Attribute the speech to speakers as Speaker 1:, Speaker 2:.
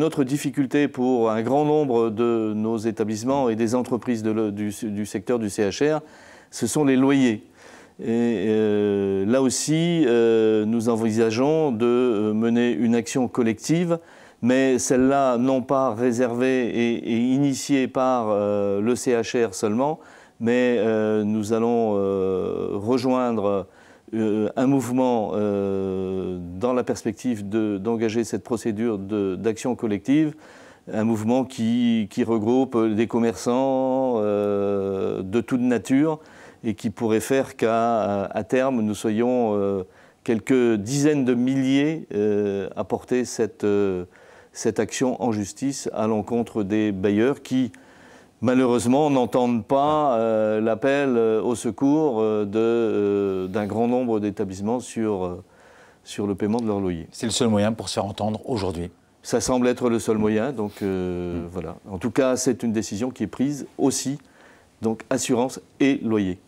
Speaker 1: une autre difficulté pour un grand nombre de nos établissements et des entreprises du, secteur du CHR, ce sont les loyers. Et euh, là aussi, euh, nous envisageons de euh, mener une action collective, mais celle-là non pas réservée et, initiée par le CHR seulement, mais nous allons rejoindre euh, un mouvement euh, dans la perspective d'engager cette procédure d'action collective, un mouvement qui, regroupe des commerçants euh, de toute nature et qui pourrait faire qu'à terme nous soyons quelques dizaines de milliers à porter cette action en justice à l'encontre des bailleurs qui, malheureusement, on n'entend pas euh, l'appel euh, au secours euh, d'un grand nombre d'établissements sur, le paiement de leur loyer. C'est le seul moyen pour se faire entendre aujourd'hui. Ça semble être le seul moyen, donc mm. voilà. En tout cas, c'est une décision qui est prise aussi, donc assurance et loyer.